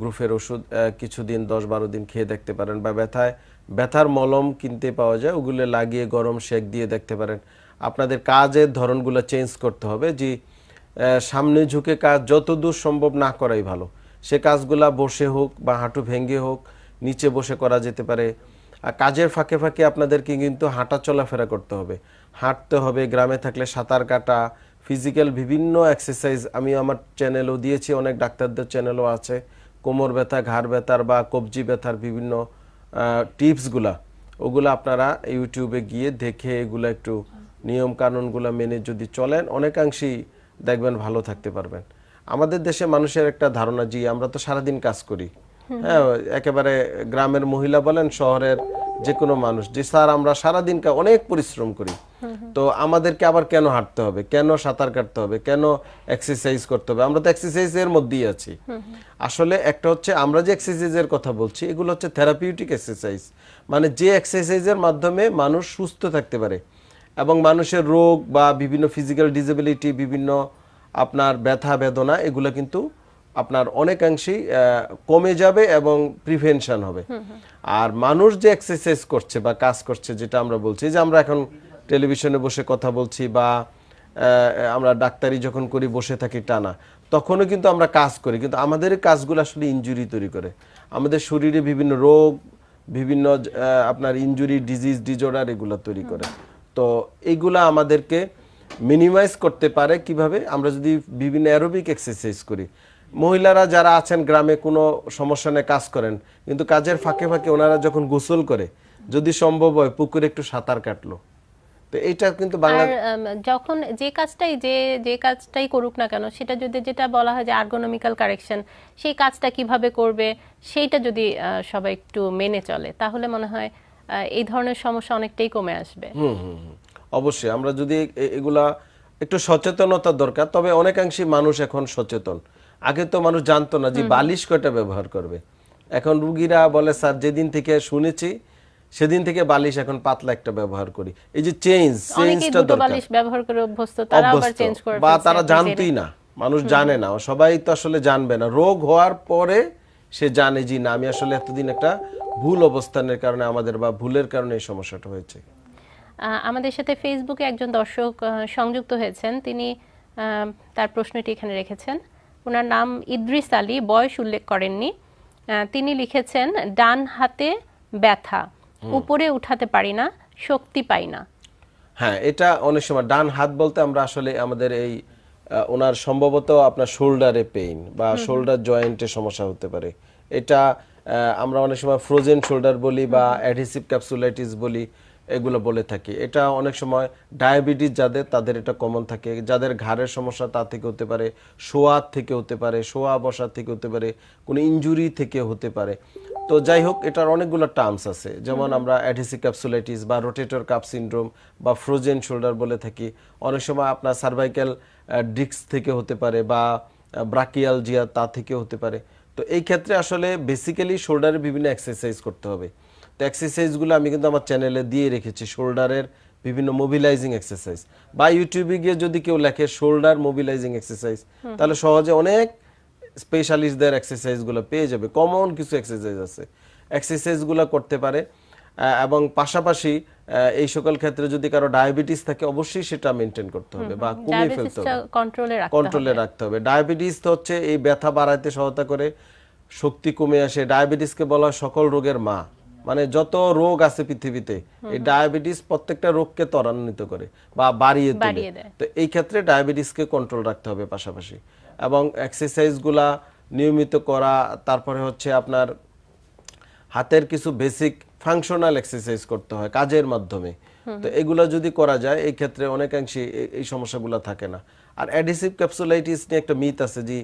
গ্রুপের ওষুধ কিছুদিন দশ বারো দিন খেয়ে দেখতে পারেন বা ব্যথায় ব্যথার মলম কিনতে পাওয়া যায় ওগুলো লাগিয়ে গরম শেক দিয়ে দেখতে পারেন আপনাদের কাজের ধরনগুলো চেঞ্জ করতে হবে যে সামনে ঝুঁকে কাজ যতদূর সম্ভব না করাই ভালো সে কাজগুলা বসে হোক বা হাঁটু ভেঙে হোক নিচে বসে করা যেতে পারে আর কাজের ফাঁকে ফাঁকে আপনাদেরকে কিন্তু হাঁটা চলাফেরা করতে হবে হাঁটতে হবে গ্রামে থাকলে সাঁতার কাটা ফিজিক্যাল বিভিন্ন এক্সারসাইজ আমি আমার চ্যানেলও দিয়েছি অনেক ডাক্তারদের চ্যানেলও আছে কোমর ব্যথা ঘাড় ব্যথার বা কবজি ব্যথার বিভিন্ন টিপসগুলা ওগুলো আপনারা ইউটিউবে গিয়ে দেখে এগুলো একটু নিয়ম কানুনগুলো মেনে যদি চলেন অনেকাংশেই দেখবেন ভালো থাকতে পারবেন আমাদের দেশে মানুষের একটা ধারণা যে আমরা তো সারাদিন কাজ করি হ্যাঁ একেবারে গ্রামের মহিলা বলেন শহরের যে কোনো মানুষ যে স্যার আমরা সারাদিনকে অনেক পরিশ্রম করি তো আমাদেরকে আবার কেন হাঁটতে হবে কেন সাঁতার কাটতে হবে কেন এক্সারসাইজ করতে হবে আমরা তো এক্সারসাইজের মধ্যেই আছি আসলে একটা হচ্ছে আমরা যে এক্সারসাইজের কথা বলছি এগুলো হচ্ছে থেরাপিউটিক এক্সারসাইজ মানে যে এক্সারসাইজের মাধ্যমে মানুষ সুস্থ থাকতে পারে এবং মানুষের রোগ বা বিভিন্ন ফিজিক্যাল ডিসেবিলিটি বিভিন্ন আপনার ব্যথা বেদনা এগুলো কিন্তু আপনার অনেকাংশেই কমে যাবে এবং প্রিভেনশন হবে আর মানুষ যে এক্সারসাইজ করছে বা কাজ করছে যেটা আমরা বলছি যে আমরা এখন টেলিভিশনে বসে কথা বলছি বা আমরা ডাক্তারি যখন করি বসে থাকি টানা তখনও কিন্তু আমরা কাজ করি কিন্তু আমাদের কাজগুলো আসলে ইঞ্জুরি তৈরি করে আমাদের শরীরে বিভিন্ন রোগ বিভিন্ন আপনার ইঞ্জুরি ডিজিজ ডিজর্ডার এগুলো তৈরি করে তো এইগুলা আমাদেরকে মিনিমাইজ করতে পারে কিভাবে আমরা যদি বিভিন্ন অ্যারোবিক এক্সারসাইজ করি মহিলারা যারা আছেন গ্রামে কোনো সমস্যা নিয়ে কাজ করেন কিন্তু কাজের ফাঁকে ফাঁকে ওনারা যখন গোসল করে যদি সম্ভব হয় পুকুরে একটু সাঁতার কাটলো যখন যে কাজটাই যে যে কাজটাই করুক না কেন সেটা যদি যেটা বলা হয় যে আর্গোনমিক্যাল কারেকশন সেই কাজটা কিভাবে করবে সেইটা যদি সবাই একটু মেনে চলে তাহলে মনে হয় এই ধরনের সমস্যা অনেকটাই কমে আসবে অবশ্যই আমরা যদি এগুলা একটু সচেতনতা দরকার তবে অনেকাংশে মানুষ এখন সচেতন আগে তো মানুষ জানতো না যে বালিশ কয়টা ব্যবহার করবে এখন রুগীরা বলে স্যার যেদিন থেকে শুনেছি সেদিন থেকে বালিশ এখন পাতলা একটা ব্যবহার করি এই যে চেঞ্জ চেঞ্জটা দরকার বালিশ ব্যবহার করে অভ্যস্ত তারা আবার চেঞ্জ করবে বা তারা জানতই না মানুষ জানে না সবাই তো আসলে জানবে না রোগ হওয়ার পরে সে জানে যে না আমি আসলে এতদিন একটা ভুল অবস্থানের কারণে আমাদের বা ভুলের কারণে এই সমস্যাটা হয়েছে আমাদের সাথে ফেসবুকে একজন দর্শক সংযুক্ত হয়েছেন তিনি তার প্রশ্নটি এখানে রেখেছেন ওনার নাম ইদ্রিস আলী বয়স উল্লেখ করেননি তিনি লিখেছেন ডান হাতে ব্যথা উপরে উঠাতে পারি না শক্তি পাই না হ্যাঁ এটা অনেক সময় ডান হাত বলতে আমরা আসলে আমাদের এই ওনার সম্ভবত আপনার শোল্ডারে পেইন বা শোল্ডার জয়েন্টে সমস্যা হতে পারে এটা আমরা অনেক সময় ফ্রোজেন শোল্ডার বলি বা অ্যাডহেসিভ ক্যাপসুলাইটিস বলি এগুলো বলে থাকি এটা অনেক সময় ডায়াবেটিস যাদের তাদের এটা কমন থাকে যাদের ঘাড়ের সমস্যা তা থেকে হতে পারে শোয়ার থেকে হতে পারে শোয়া বসার থেকে হতে পারে কোনো ইঞ্জুরি থেকে হতে পারে তো যাই হোক এটার অনেকগুলো টার্মস আছে যেমন আমরা অ্যাডিসি ক্যাপসুলাইটিস বা রোটেটর কাপ সিন্ড্রোম বা ফ্রোজেন শোল্ডার বলে থাকি অনেক সময় আপনার সার্ভাইক্যাল ডিক্স থেকে হতে পারে বা ব্রাকিয়াল জিয়া তা থেকে হতে পারে তো এই ক্ষেত্রে আসলে বেসিক্যালি শোল্ডারে বিভিন্ন এক্সারসাইজ করতে হবে তো এক্সারসাইজগুলো আমি কিন্তু আমার চ্যানেলে দিয়ে রেখেছি শোল্ডারের বিভিন্ন মোবিলাইজিং এক্সারসাইজ বা ইউটিউবে গিয়ে যদি কেউ লেখে শোল্ডার মোবিলাইজিং এক্সারসাইজ তাহলে সহজে অনেক স্পেশালিস্টদের এক্সারসাইজগুলো পেয়ে যাবে কমন কিছু এক্সারসাইজ আছে এক্সারসাইজগুলো করতে পারে এবং পাশাপাশি এই সকল ক্ষেত্রে যদি কারো ডায়াবেটিস থাকে অবশ্যই সেটা মেনটেন করতে হবে বা কমিয়ে ফেলতে হবে কন্ট্রোলে রাখতে হবে ডায়াবেটিস তো হচ্ছে এই ব্যথা বাড়াইতে সহায়তা করে শক্তি কমে আসে ডায়াবেটিসকে বলা সকল রোগের মা মানে যত রোগ আছে পৃথিবীতে এই ডায়াবেটিস প্রত্যেকটা রোগকে ত্বরান্বিত করে বা বাড়িয়ে তোলে তো এই ক্ষেত্রে ডায়াবেটিসকে কন্ট্রোল রাখতে হবে পাশাপাশি এবং এক্সারসাইজগুলা নিয়মিত করা তারপরে হচ্ছে আপনার হাতের কিছু বেসিক ফাংশনাল এক্সারসাইজ করতে হয় কাজের মাধ্যমে তো এগুলো যদি করা যায় এই ক্ষেত্রে অনেকাংশে এই সমস্যাগুলো থাকে না আর অ্যাডিসিভ ক্যাপসুলাইটিস নিয়ে একটা মিথ আছে যে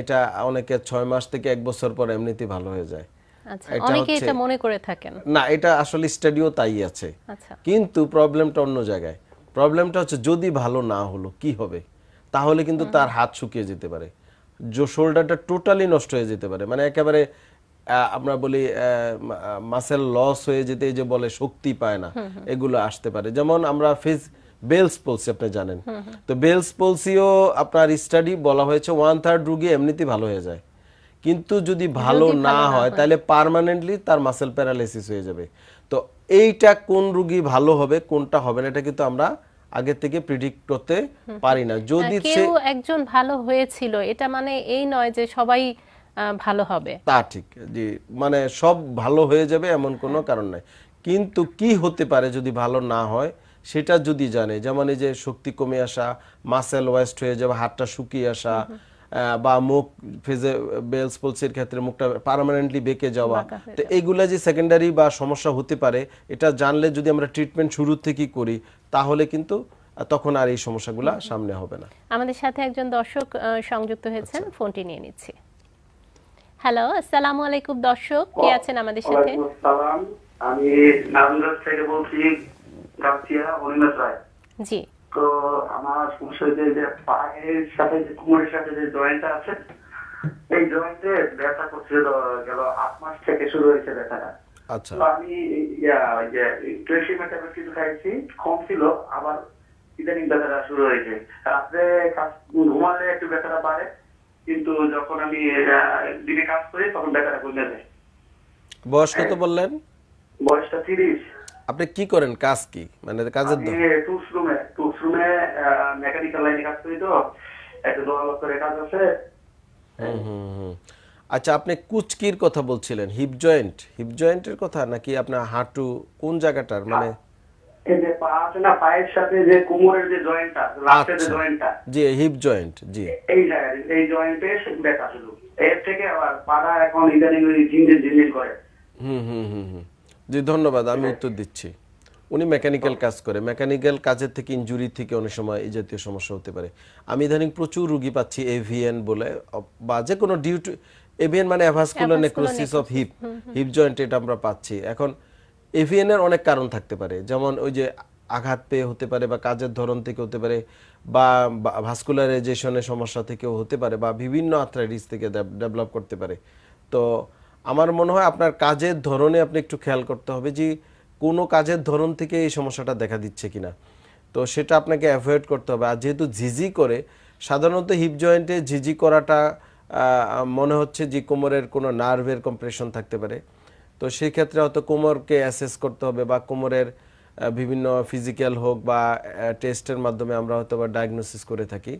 এটা অনেকে ছয় মাস থেকে এক বছর পর এমনিতেই ভালো হয়ে যায় আচ্ছা, অনেকে এটা মনে করে থাকেন না এটা আসলে স্টাডিও তাই আছে আচ্ছা। কিন্তু প্রবলেমটা অন্য জায়গায় প্রবলেমটা হচ্ছে যদি ভালো না হলো কি হবে তাহলে কিন্তু তার হাত শুকিয়ে যেতে পারে যে শোল্ডারটা টোটালি নষ্ট হয়ে যেতে পারে মানে একেবারে আমরা বলি মাসেল লস হয়ে যেতে যে বলে শক্তি পায় না এগুলো আসতে পারে যেমন আমরা ফিজ বেলস পলসি আপনি জানেন তো বেলস পলসিও আপনার স্টাডি বলা হয়েছে ওয়ান থার্ড রুগী এমনিতেই ভালো হয়ে যায় কিন্তু যদি ভালো না হয় তাহলে পারমানেন্টলি তার মাসেল প্যারালাইসিস হয়ে যাবে তো এইটা কোন রুগী ভালো হবে কোনটা হবে না এটা কিন্তু আমরা আগে থেকে প্রিডিক্ট করতে পারি না যদি কেউ একজন ভালো হয়েছিল এটা মানে এই নয় যে সবাই ভালো হবে তা ঠিক জি মানে সব ভালো হয়ে যাবে এমন কোনো হ্যাঁ। কারণ নাই কিন্তু কি হতে পারে যদি ভালো না হয় সেটা যদি জানে যেমন এই যে শক্তি কমে আসা মাসেল ওয়েস্ট হয়ে যাবে হাতটা শুকিয়ে আসা বা মুখ ফেজে বেলস পলসির ক্ষেত্রে মুখটা পারমানেন্টলি বেঁকে যাওয়া তো এইগুলা যে সেকেন্ডারি বা সমস্যা হতে পারে এটা জানলে যদি আমরা ট্রিটমেন্ট শুরু থেকে করি তাহলে কিন্তু তখন আর এই সমস্যাগুলো সামনে হবে না আমাদের সাথে একজন দর্শক সংযুক্ত হয়েছেন আচ্ছা। ফোনটি নিয়ে নিচ্ছি হ্যালো আসসালামু আলাইকুম দর্শক কে আছেন আমাদের সাথে আমি নারায়ণগঞ্জ থেকে বলছি গাছিয়া অনিমেশ রায় জি তো আমার সমস্যা হয়েছে যে পায়ের সাথে যে কোমরের সাথে যে জয়েন্টটা আছে এই জয়েন্টে ব্যথা করছিল গেল আট মাস থেকে শুরু হয়েছে ব্যথাটা আচ্ছা আমি কিছু খাইছি কম ছিল আবার ইদানিং ব্যথাটা শুরু হয়েছে রাত্রে ঘুমালে একটু ব্যথাটা বাড়ে কিন্তু যখন আমি দিনে কাজ করি তখন ব্যথাটা কমে যায় বয়স কত হ্যাঁ। বললেন বয়সটা তিরিশ আপনি কি করেন কাজ কি মানে কাজের রুমে সময় মেকানিক্যাল লাইনে কাজ করি তো দোয়া কাজ আছে আচ্ছা আপনি কুচকির কথা বলছিলেন হিপ জয়েন্ট হিপ জয়েন্টের কথা নাকি আপনার হাঁটু কোন জায়গাটার মানে ধন্যবাদ আমি হ্যাঁ। উত্তর দিচ্ছি উনি মেকানিক্যাল কাজ করে মেকানিক্যাল কাজের থেকে ইঞ্জুরি থেকে অনেক সময় এই জাতীয় সমস্যা হতে পারে আমি ইদানিং প্রচুর রুগী পাচ্ছি এভিএন বলে বা যে কোনো ডিউটি এভিএন মানে avascular necrosis of hip hip joint এটা আমরা পাচ্ছি এখন এভিএন এর অনেক কারণ থাকতে পারে যেমন ওই যে আঘাত পেয়ে হতে পারে বা কাজের ধরন থেকে হতে পারে বা ভাস্কুলারাইজেশনের সমস্যা থেকেও হতে পারে বা বিভিন্ন আথ্রাইটিস থেকে ডেভেলপ করতে পারে তো আমার মনে হয় আপনার কাজের ধরনে আপনি একটু খেয়াল করতে হবে যে কোনো কাজের ধরন থেকে এই সমস্যাটা দেখা দিচ্ছে কিনা তো সেটা আপনাকে অ্যাভয়েড করতে হবে আর যেহেতু ঝিঝি করে সাধারণত হিপ জয়েন্টে ঝিঝি করাটা মনে হচ্ছে যে কোমরের কোনো নার্ভের কম্প্রেশন থাকতে পারে তো সেই ক্ষেত্রে হয়তো কোমরকে অ্যাসেস করতে হবে বা কোমরের বিভিন্ন ফিজিক্যাল হোক বা টেস্টের মাধ্যমে আমরা হয়তো বা ডায়াগনোসিস করে থাকি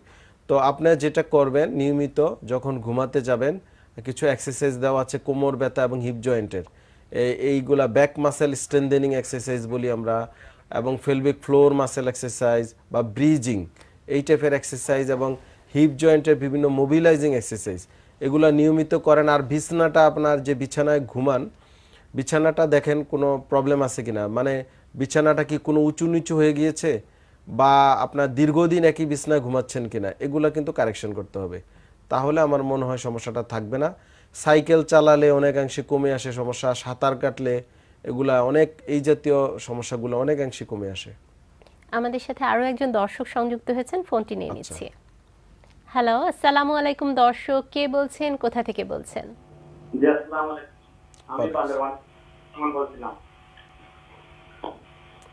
তো আপনার যেটা করবেন নিয়মিত যখন ঘুমাতে যাবেন কিছু এক্সারসাইজ দেওয়া আছে কোমর ব্যথা এবং হিপ জয়েন্টের এইগুলা ব্যাক মাসেল স্ট্রেন্দেনিং এক্সারসাইজ বলি আমরা এবং ফেলবিক ফ্লোর মাসেল এক্সারসাইজ বা ব্রিজিং এই টাইপের এক্সারসাইজ এবং হিপ জয়েন্টের বিভিন্ন মোবিলাইজিং এক্সারসাইজ এগুলা নিয়মিত করেন আর বিছানাটা আপনার যে বিছানায় ঘুমান বিছানাটা দেখেন কোনো প্রবলেম আছে কি না মানে বিছানাটা কি কোনো উঁচু নিচু হয়ে গিয়েছে বা আপনার দীর্ঘদিন একই বিছানায় ঘুমাচ্ছেন কি না এগুলো কিন্তু কারেকশন করতে হবে তাহলে আমার মনে হয় সমস্যাটা থাকবে না সাইকেল চালালে অনেকাংশে কমে আসে সমস্যা সাঁতার কাটলে এগুলা অনেক এই জাতীয় সমস্যাগুলো অনেকাংশে কমে আসে আমাদের সাথে আরো একজন দর্শক সংযুক্ত হয়েছেন ফোনটি নিয়ে আচ্ছা। নিচ্ছি হ্যালো আসসালামু আলাইকুম দর্শক কে বলছেন কোথা থেকে বলছেন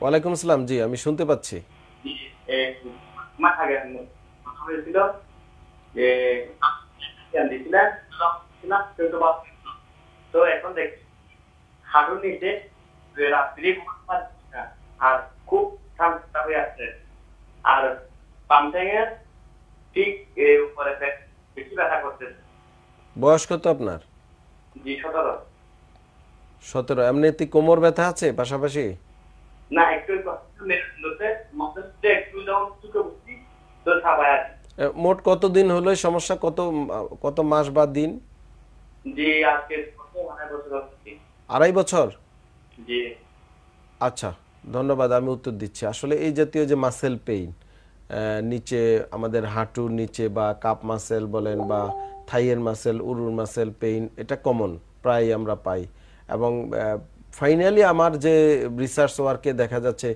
ওয়ালাইকুম সালাম জি আমি শুনতে পাচ্ছি যে না কেউ তো পাচ্ছিল তো এখন দেখছি হাঁটুর নিচে রাত্রি আর খুব ঠান্ডা হয়ে আসছে আর পাম্পিং এর ঠিক উপরে বেশি ব্যথা করতেছে বয়স কত আপনার জি সতেরো সতেরো এমনি এমনিতে কোমর ব্যথা আছে পাশাপাশি না একটু মোট কত দিন হলো সমস্যা কত কত মাস বা দিন জি আজকে আড়াই বছর জি আচ্ছা ধন্যবাদ আমি উত্তর দিচ্ছি আসলে এই জাতীয় যে মাসেল পেইন নিচে আমাদের হাঁটুর নিচে বা কাপ মাসেল বলেন বা থাইয়ের মাসেল উরুর মাসেল পেইন এটা কমন প্রায় আমরা পাই এবং ফাইনালি আমার যে রিসার্চ ওয়ার্কে দেখা যাচ্ছে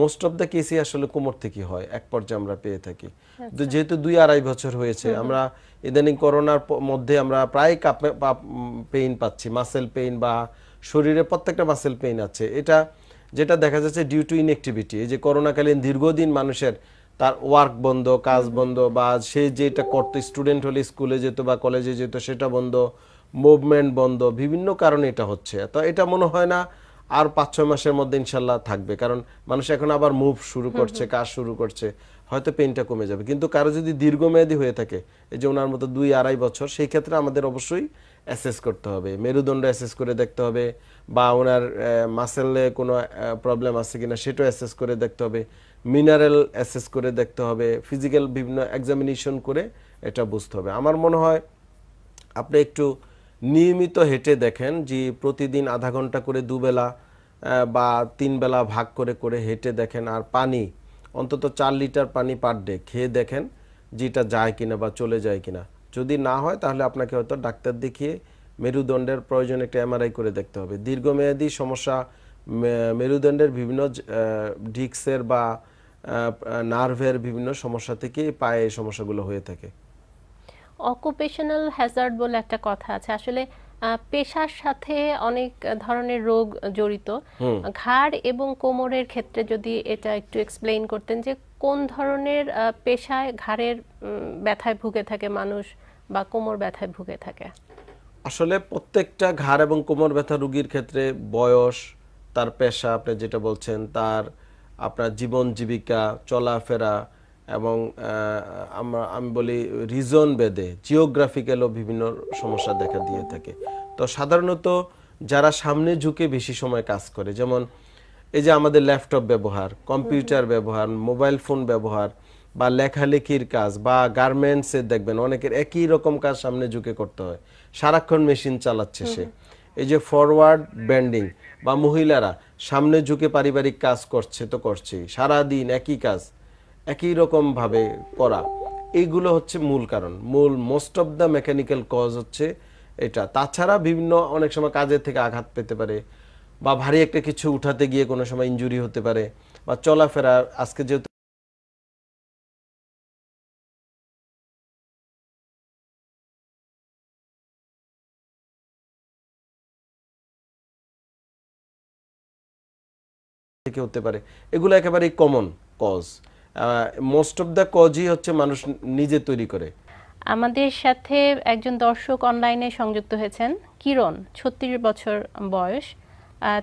মোস্ট অফ দ্য কেসে আসলে কোমর থেকে হয় এক পর্যায়ে আমরা পেয়ে থাকি আচ্ছা। তো যেহেতু দুই আড়াই বছর হয়েছে আমরা ইদানিং করোনার মধ্যে আমরা প্রায় কাপে পেইন পাচ্ছি মাসেল পেইন বা শরীরে প্রত্যেকটা মাসেল পেইন আছে এটা যেটা দেখা যাচ্ছে ডিউ টু ইনএক্টিভিটি এই যে করোনাকালীন দীর্ঘদিন মানুষের তার ওয়ার্ক বন্ধ কাজ বন্ধ বা সে যেটা করতো স্টুডেন্ট হলে স্কুলে যেত বা কলেজে যেত সেটা বন্ধ মুভমেন্ট বন্ধ বিভিন্ন কারণে এটা হচ্ছে তো এটা মনে হয় না আর পাঁচ ছয় মাসের মধ্যে ইনশাল্লাহ থাকবে কারণ মানুষ এখন আবার মুভ শুরু করছে কাজ শুরু করছে হয়তো পেনটা কমে যাবে কিন্তু কারো যদি দীর্ঘমেয়াদী হয়ে থাকে এই যে ওনার মতো দুই আড়াই বছর সেই ক্ষেত্রে আমাদের অবশ্যই অ্যাসেস করতে হবে মেরুদণ্ড অ্যাসেস করে দেখতে হবে বা ওনার মাসেলে কোনো প্রবলেম আছে কিনা সেটাও অ্যাসেস করে দেখতে হবে মিনারেল অ্যাসেস করে দেখতে হবে ফিজিক্যাল বিভিন্ন এক্সামিনেশন করে এটা বুঝতে হবে আমার মনে হয় আপনি একটু নিয়মিত হেঁটে দেখেন যে প্রতিদিন আধা ঘন্টা করে দুবেলা বা তিন বেলা ভাগ করে করে হেঁটে দেখেন আর পানি অন্তত চার লিটার পানি পার ডে খেয়ে দেখেন যেটা যায় কিনা বা চলে যায় কিনা যদি না হয় তাহলে আপনাকে হয়তো ডাক্তার দেখিয়ে মেরুদণ্ডের প্রয়োজন একটা এমআরআই করে দেখতে হবে দীর্ঘমেয়াদী সমস্যা মেরুদণ্ডের বিভিন্ন ডিক্সের বা নার্ভের বিভিন্ন সমস্যা থেকে পায়ে এই সমস্যাগুলো হয়ে থাকে অকুপেশনাল হ্যাজার্ড বলে একটা কথা আছে আসলে পেশার সাথে অনেক ধরনের রোগ জড়িত ঘাড় এবং কোমরের ক্ষেত্রে যদি এটা একটু এক্সপ্লেইন করতেন যে কোন ধরনের পেশায় ঘাড়ের ব্যথায় ভুগে থাকে মানুষ বা কোমর ব্যথায় ভুগে থাকে আসলে প্রত্যেকটা ঘাড় এবং কোমর ব্যথা রোগীর ক্ষেত্রে বয়স তার পেশা আপনি যেটা বলছেন তার আপনার জীবন জীবিকা চলাফেরা এবং আমরা আমি বলি রিজন বেদে জিওগ্রাফিক্যালও বিভিন্ন সমস্যা দেখা দিয়ে থাকে তো সাধারণত যারা সামনে ঝুঁকে বেশি সময় কাজ করে যেমন এই যে আমাদের ল্যাপটপ ব্যবহার কম্পিউটার ব্যবহার মোবাইল ফোন ব্যবহার বা লেখালেখির কাজ বা গার্মেন্টসের দেখবেন অনেকের একই রকম কাজ সামনে ঝুঁকে করতে হয় সারাক্ষণ মেশিন চালাচ্ছে সে এই যে ফরওয়ার্ড ব্যান্ডিং বা মহিলারা সামনে ঝুঁকে পারিবারিক কাজ করছে তো করছেই সারাদিন একই কাজ একই রকমভাবে করা এইগুলো হচ্ছে মূল কারণ মূল most of the mechanical cause হচ্ছে এটা তাছাড়া বিভিন্ন অনেক সময় কাজের থেকে আঘাত পেতে পারে বা ভারী একটা কিছু উঠাতে গিয়ে কোনো সময় ইঞ্জুরি হতে পারে বা চলাফেরা আজকে যেহেতু থেকে হতে পারে এগুলো একেবারেই common cause most of the কজই হচ্ছে মানুষ নিজে তৈরি করে আমাদের সাথে একজন দর্শক অনলাইনে সংযুক্ত হয়েছেন কিরণ ছত্রিশ বছর বয়স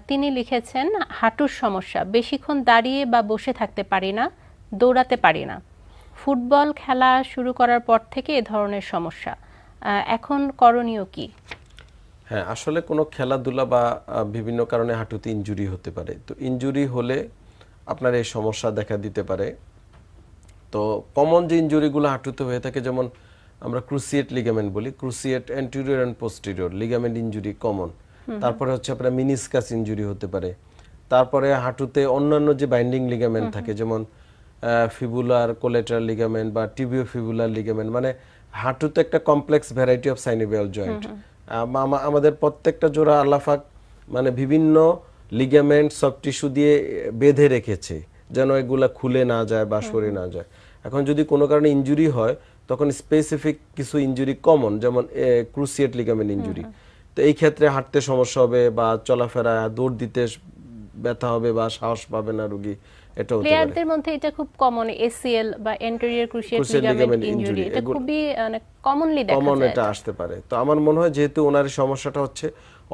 তিনি লিখেছেন হাঁটুর সমস্যা বেশিক্ষণ দাঁড়িয়ে বা বসে থাকতে পারি না দৌড়াতে পারি না ফুটবল খেলা শুরু করার পর থেকে এ ধরনের সমস্যা এখন করণীয় কি হ্যাঁ আসলে কোনো খেলাধুলা বা বিভিন্ন কারণে হাঁটুতে ইঞ্জুরি হতে পারে তো ইঞ্জুরি হলে আপনার এই সমস্যা দেখা দিতে পারে তো কমন যে ইঞ্জুরিগুলো হাঁটুতে হয়ে থাকে যেমন আমরা ক্রুসিয়েট লিগামেন্ট বলি cruciate anterior and posterior ligament injury common তারপরে হচ্ছে আপনার মিনিসকাস ইঞ্জুরি হতে পারে তারপরে হাঁটুতে অন্যান্য যে বাইন্ডিং লিগামেন্ট থাকে যেমন ফিবুলার কোলেটার লিগামেন্ট বা টিবিও ফিবুলার লিগামেন্ট মানে হাঁটুতে একটা complex variety of synovial joint আমাদের প্রত্যেকটা জোড়া আল্লাফাক মানে বিভিন্ন লিগামেন্ট সব টিস্যু দিয়ে বেঁধে রেখেছে যেন এগুলা খুলে না যায় বা সরে না যায় এখন যদি কোনো কারণে ইঞ্জুরি হয় তখন স্পেসিফিক কিছু ইঞ্জুরি কমন যেমন ক্রুসিয়েট লিগামেন্ট ইঞ্জুরি তো এই ক্ষেত্রে হাঁটতে সমস্যা হবে বা চলাফেরা দৌড় দিতে ব্যথা হবে বা সাহস পাবে না রোগী প্লেয়ারদের মধ্যে এটা খুব কমন এসিএল বা লিগামেন্ট ইনজুরি এটা খুবই কমনলি মানে, দেখা যায় কমন এটা আসতে পারে তো আমার মনে হয় যেহেতু ওনার সমস্যাটা হচ্ছে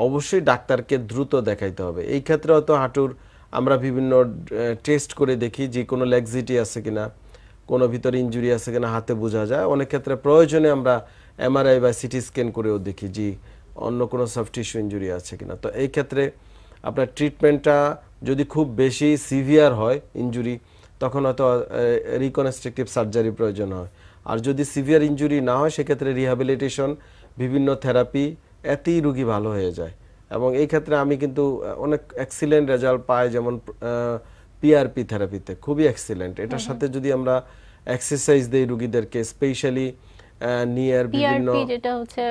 অবশ্যই ডাক্তারকে দ্রুত দেখাইতে হবে এই ক্ষেত্রে হয়তো হাঁটুর আমরা বিভিন্ন টেস্ট করে দেখি যে কোনো লেগজিটি আছে কিনা কোনো ভিতরে ইঞ্জুরি আছে কিনা হাতে বোঝা যায় অনেক ক্ষেত্রে প্রয়োজনে আমরা এমআরআই বা সিটি স্ক্যান করেও দেখি জি অন্য কোনো সফট টিস্যু ইঞ্জুরি আছে কিনা তো এই ক্ষেত্রে আপনার ট্রিটমেন্টটা যদি খুব বেশি সিভিয়ার হয় ইঞ্জুরি তখন হয়তো রিকনস্ট্রাকটিভ সার্জারি প্রয়োজন হয় আর যদি সিভিয়ার ইঞ্জুরি না হয় সেক্ষেত্রে রিহ্যাবিলিটেশন বিভিন্ন থেরাপি এতেই রুগী ভালো হয়ে যায় এবং এই ক্ষেত্রে আমি কিন্তু অনেক এক্সিলেন্ট রেজাল্ট পাই যেমন পিআরপি থেরাপিতে খুবই এক্সিলেন্ট এটার সাথে যদি আমরা এক্সারসাইজ দেই রোগীদেরকে স্পেশালি নিয়ার বিভিন্ন যেটা হচ্ছে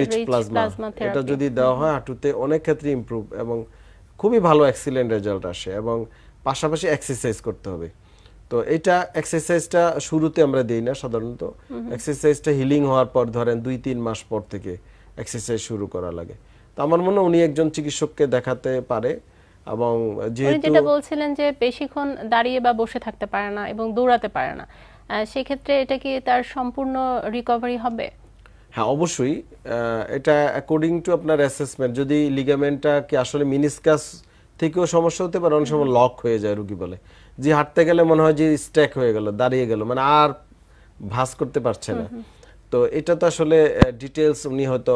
রিচ প্লাজমা এটা যদি দেওয়া হয় হাঁটুতে অনেক ক্ষেত্রে ইমপ্রুভ এবং খুবই ভালো এক্সিলেন্ট রেজাল্ট আসে এবং পাশাপাশি এক্সারসাইজ করতে হবে তো এটা এক্সারসাইজটা শুরুতে আমরা দিই না সাধারণত এক্সারসাইজটা হিলিং হওয়ার পর ধরেন দুই তিন মাস পর থেকে এক্সারসাইজ শুরু করা লাগে তো আমার মনে হয় উনি একজন চিকিৎসককে দেখাতে পারে এবং যেহেতু যেটা বলছিলেন যে বেশিক্ষণ দাঁড়িয়ে বা বসে থাকতে পারে না এবং দৌড়াতে পারে না সেক্ষেত্রে এটা কি তার সম্পূর্ণ রিকভারি হবে হ্যাঁ অবশ্যই এটা অ্যাকর্ডিং টু আপনার অ্যাসেসমেন্ট যদি লিগামেন্টটা কি আসলে মিনিসকাস থেকেও সমস্যা হতে পারে অনেক সময় লক হয়ে যায় রুগী বলে যে হাঁটতে গেলে মনে হয় যে স্ট্যাক হয়ে গেল দাঁড়িয়ে গেল মানে আর ভাস করতে পারছে না তো এটা তো আসলে ডিটেলস উনি হয়তো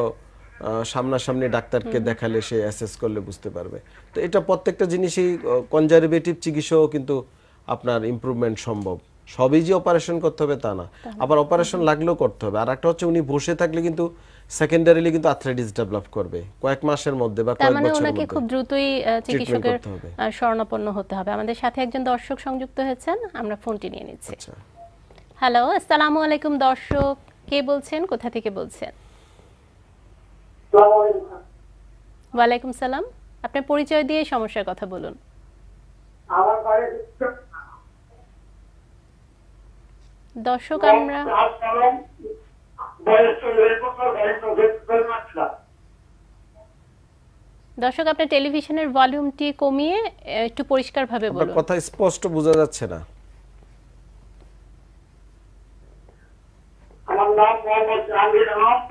সামনাসামনি ডাক্তারকে দেখালে সে অ্যাসেস করলে বুঝতে পারবে তো এটা প্রত্যেকটা জিনিসই কনজারভেটিভ চিকিৎসাও কিন্তু আপনার ইম্প্রুভমেন্ট সম্ভব সবই যে অপারেশন করতে হবে তা না আবার অপারেশন লাগলেও করতে হবে আর একটা হচ্ছে উনি বসে থাকলে কিন্তু সেকেন্ডারিলি কিন্তু আর্থ্রাইটিস ডেভেলপ করবে কয়েক মাসের মধ্যে বা কয়েক মানে বছরের মধ্যে খুব দ্রুতই চিকিৎসকের শরণাপন্ন হতে হবে আমাদের সাথে একজন দর্শক সংযুক্ত হয়েছেন আমরা ফোনটি নিয়ে নিচ্ছি হ্যালো আচ্ছা। আসসালামু আলাইকুম দর্শক কে বলছেন কোথা থেকে বলছেন ওয়ালাইকুম সালাম আপনার পরিচয় দিয়ে সমস্যার কথা বলুন আমার দর্শক আমরা দর্শক আপনার টেলিভিশনের ভলিউমটি কমিয়ে একটু পরিষ্কারভাবে বলুন কথা স্পষ্ট বোঝা যাচ্ছে না আমার নাম মোহাম্মদ জাহাঙ্গীর আহমদ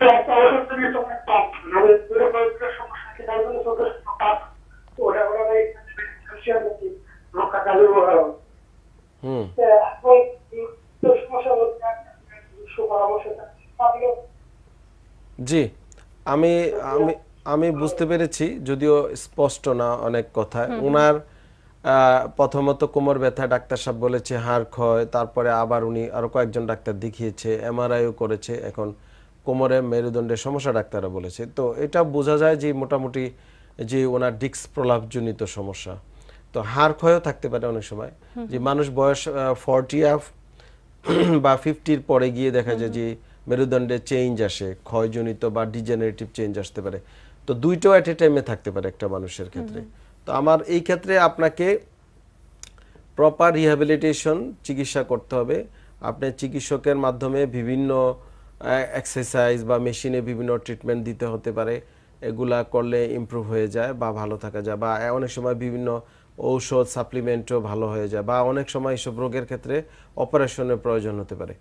জি আমি আমি আমি বুঝতে পেরেছি যদিও স্পষ্ট না অনেক কথা উনার প্রথমত কোমর ব্যথা ডাক্তার সাহেব বলেছে হাড় ক্ষয় তারপরে আবার উনি আরো কয়েকজন ডাক্তার দেখিয়েছে এমআরআইও করেছে এখন কোমরে মেরুদণ্ডের সমস্যা ডাক্তাররা বলেছে তো এটা বোঝা যায় যে মোটামুটি যে ওনার ডিক্স প্রলাপজনিত সমস্যা তো হাড় ক্ষয়ও থাকতে পারে অনেক সময় যে মানুষ বয়স ফর্টি আপ (clears throat) বা ফিফটির পরে গিয়ে দেখা যায় যে মেরুদণ্ডে চেঞ্জ আসে ক্ষয়জনিত বা ডিজেনারেটিভ চেঞ্জ আসতে পারে তো দুইটাও অ্যাট এ টাইমে থাকতে পারে একটা মানুষের ক্ষেত্রে তো আমার এই ক্ষেত্রে আপনাকে প্রপার রিহ্যাবিলিটেশন চিকিৎসা করতে হবে আপনি চিকিৎসকের মাধ্যমে বিভিন্ন এক্সারসাইজ বা মেশিনে বিভিন্ন ট্রিটমেন্ট দিতে হতে পারে এগুলা করলে ইম্প্রুভ হয়ে যায় বা ভালো থাকা যায় বা অনেক সময় বিভিন্ন ঔষধ সাপ্লিমেন্টও ভালো হয়ে যায় বা অনেক সময় এসব রোগের ক্ষেত্রে অপারেশনের প্রয়োজন হতে পারে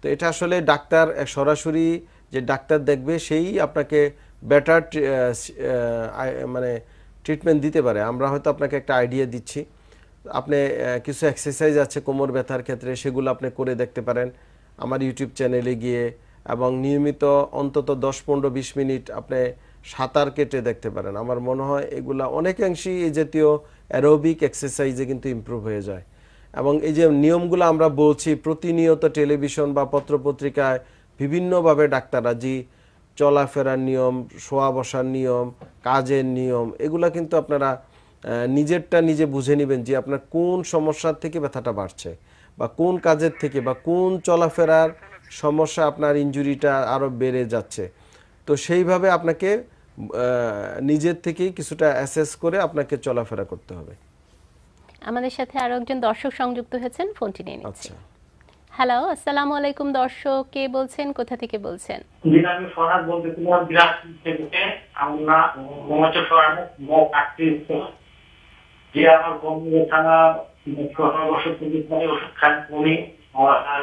তো এটা আসলে ডাক্তার সরাসরি যে ডাক্তার দেখবে সেই আপনাকে বেটার মানে ট্রিটমেন্ট দিতে পারে আমরা হয়তো আপনাকে একটা আইডিয়া দিচ্ছি আপনি কিছু এক্সারসাইজ আছে কোমর ব্যথার ক্ষেত্রে সেগুলো আপনি করে দেখতে পারেন আমার ইউটিউব চ্যানেলে গিয়ে এবং নিয়মিত অন্তত দশ পনেরো বিশ মিনিট আপনি সাঁতার কেটে দেখতে পারেন আমার মনে হয় এগুলা অনেকাংশেই এই জাতীয় অ্যারোবিক এক্সারসাইজে কিন্তু ইম্প্রুভ হয়ে যায় এবং এই যে নিয়মগুলো আমরা বলছি প্রতিনিয়ত টেলিভিশন বা পত্রপত্রিকায় বিভিন্নভাবে ডাক্তাররা যে চলাফেরার নিয়ম শোয়া বসার নিয়ম কাজের নিয়ম এগুলা কিন্তু আপনারা নিজেরটা নিজে বুঝে নেবেন যে আপনার কোন সমস্যার থেকে ব্যথাটা বাড়ছে বা কোন কাজের থেকে বা কোন চলাফেরার সমস্যা আপনার ইঞ্জুরিটা আরও বেড়ে যাচ্ছে তো সেইভাবে আপনাকে নিজের থেকেই কিছুটা অ্যাসেস করে আপনাকে চলাফেরা করতে হবে আমাদের সাথে আরও একজন দর্শক সংযুক্ত হয়েছেন ফোনটি নিয়ে নিচ্ছে হ্যালো আচ্ছা। আসসালামু আলাইকুম দর্শক কে বলছেন কোথা থেকে বলছেন আমি ফরহাদ বলতেছিলাম বিরাট থেকে আমরা মোমাচো ফরহাদ মো কাটছি যে আমার বন্ধু থানা ওষুধ ওষুধ খান উনি আর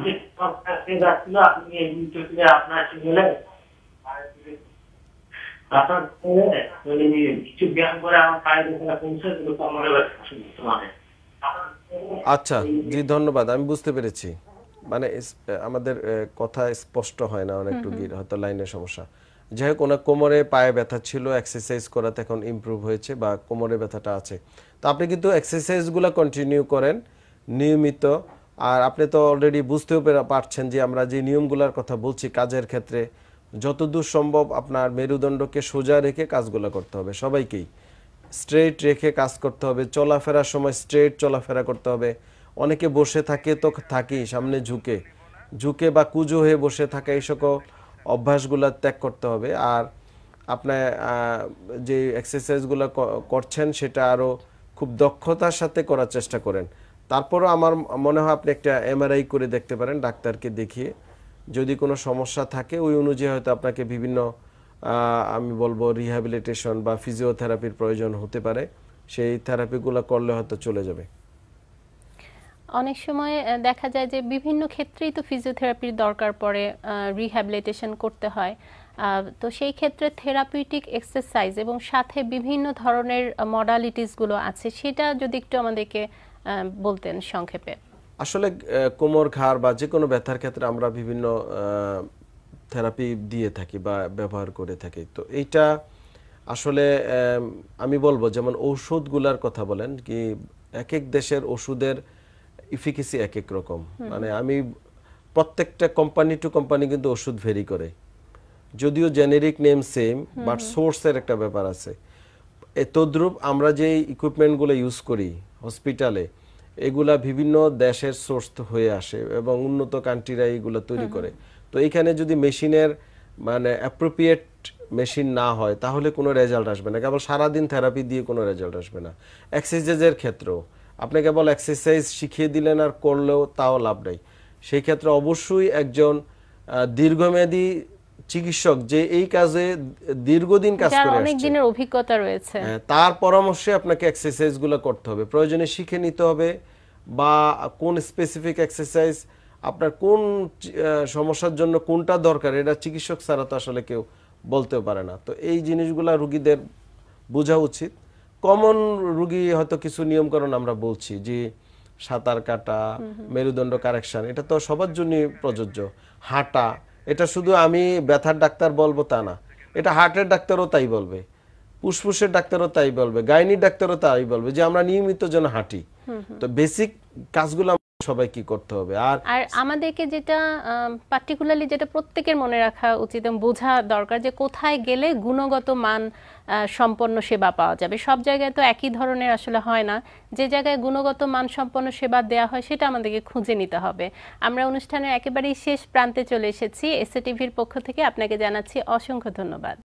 আচ্ছা জি ধন্যবাদ আমি বুঝতে পেরেছি মানে আমাদের কথা স্পষ্ট হয় না অনেক গির হয়তো লাইনের সমস্যা যাই হোক ওনার কোমরে পায়ে ব্যথা ছিল এক্সারসাইজ করাতে এখন ইম্প্রুভ হয়েছে বা কোমরে ব্যথাটা আছে তো আপনি কিন্তু এক্সারসাইজগুলো কন্টিনিউ করেন নিয়মিত আর আপনি তো অলরেডি বুঝতেও পারছেন যে আমরা যে নিয়মগুলোর কথা বলছি কাজের ক্ষেত্রে যতদূর সম্ভব আপনার মেরুদণ্ডকে সোজা রেখে কাজগুলো করতে হবে সবাইকেই স্ট্রেট রেখে কাজ করতে হবে চলাফেরার সময় স্ট্রেট চলাফেরা করতে হবে অনেকে বসে থাকে তো থাকি সামনে ঝুঁকে ঝুঁকে বা কুজো হয়ে বসে থাকা এই সকল অভ্যাসগুলো ত্যাগ করতে হবে আর আপনার যে এক্সারসাইজগুলো করছেন সেটা আরও খুব দক্ষতার সাথে করার চেষ্টা করেন তারপরও আমার মনে হয় আপনি একটা এমআরআই করে দেখতে পারেন ডাক্তারকে দেখিয়ে যদি কোনো সমস্যা থাকে ওই অনুযায়ী হয়তো আপনাকে বিভিন্ন আমি বলবো রিহ্যাবিলিটেশন বা ফিজিওথেরাপির প্রয়োজন হতে পারে সেই থেরাপিগুলো করলে হয়তো চলে যাবে অনেক সময় দেখা যায় যে বিভিন্ন ক্ষেত্রেই তো ফিজিওথেরাপির দরকার পড়ে রিহ্যাবিলিটেশন করতে হয় তো সেই ক্ষেত্রে থেরাপিউটিক এক্সারসাইজ এবং সাথে বিভিন্ন ধরনের মডালিটিসগুলো আছে সেটা যদি একটু আমাদেরকে বলতেন সংক্ষেপে আসলে কোমর ঘাড় বা যে কোনো ব্যথার ক্ষেত্রে আমরা বিভিন্ন থেরাপি দিয়ে থাকি বা ব্যবহার করে থাকি তো এইটা আসলে আমি বলবো যেমন ঔষধগুলার কথা বলেন কি এক এক দেশের ওষুধের ইফিকেসি এক এক রকম মানে আমি প্রত্যেকটা কোম্পানি টু কোম্পানি কিন্তু ওষুধ ভেরি করে যদিও জেনেরিক নেম সেম বাট সোর্সের একটা ব্যাপার আছে এতদ্রুপ আমরা যে ইকুইপমেন্টগুলো ইউজ করি হসপিটালে এগুলা বিভিন্ন দেশের সোর্স হয়ে আসে এবং উন্নত কান্ট্রিরা এগুলো তৈরি করে তো এইখানে যদি মেশিনের মানে অ্যাপ্রোপ্রিয়েট মেশিন না হয় তাহলে কোনো রেজাল্ট আসবে না কেবল সারাদিন থেরাপি দিয়ে কোনো রেজাল্ট আসবে না এক্সারসাইজের ক্ষেত্রেও আপনি কেবল এক্সারসাইজ শিখিয়ে দিলেন আর করলেও তাও লাভ নেই সেই ক্ষেত্রে অবশ্যই একজন দীর্ঘমেয়াদী চিকিৎসক যে এই কাজে দীর্ঘদিন কাজ করে অনেক দিনের অভিজ্ঞতা রয়েছে হ্যাঁ, তার পরামর্শে আপনাকে এক্সারসাইজগুলো করতে হবে প্রয়োজনে শিখে নিতে হবে বা কোন স্পেসিফিক এক্সারসাইজ আপনার কোন সমস্যার জন্য কোনটা দরকার এটা চিকিৎসক ছাড়া তো আসলে কেউ বলতে পারে না তো এই জিনিসগুলো রুগীদের বোঝা উচিত কমন রুগী হয়তো কিছু নিয়মকরণ আমরা বলছি যে সাঁতার কাটা মেরুদণ্ড কারেকশন এটা তো সবার জন্যই প্রযোজ্য হাঁটা এটা শুধু আমি ব্যথার ডাক্তার বলবো তা না এটা হার্টের ডাক্তারও তাই বলবে ফুসফুসের ডাক্তারও তাই বলবে গাইনির ডাক্তারও তাই বলবে যে আমরা নিয়মিত যেন হাঁটি তো বেসিক কাজগুলো সবাই কি করতে হবে আর আর আমাদেরকে যেটা পার্টিকুলারলি যেটা প্রত্যেকের মনে রাখা উচিত এবং বোঝা দরকার যে কোথায় গেলে গুণগত মান সম্পন্ন সেবা পাওয়া যাবে সব জায়গায় তো একই ধরনের আসলে হয় না যে জায়গায় গুণগত মান সম্পন্ন সেবা দেওয়া হয় সেটা আমাদেরকে খুঁজে নিতে হবে আমরা অনুষ্ঠানের একেবারেই শেষ প্রান্তে চলে এসেছি এসএটিভির পক্ষ থেকে আপনাকে জানাচ্ছি অসংখ্য ধন্যবাদ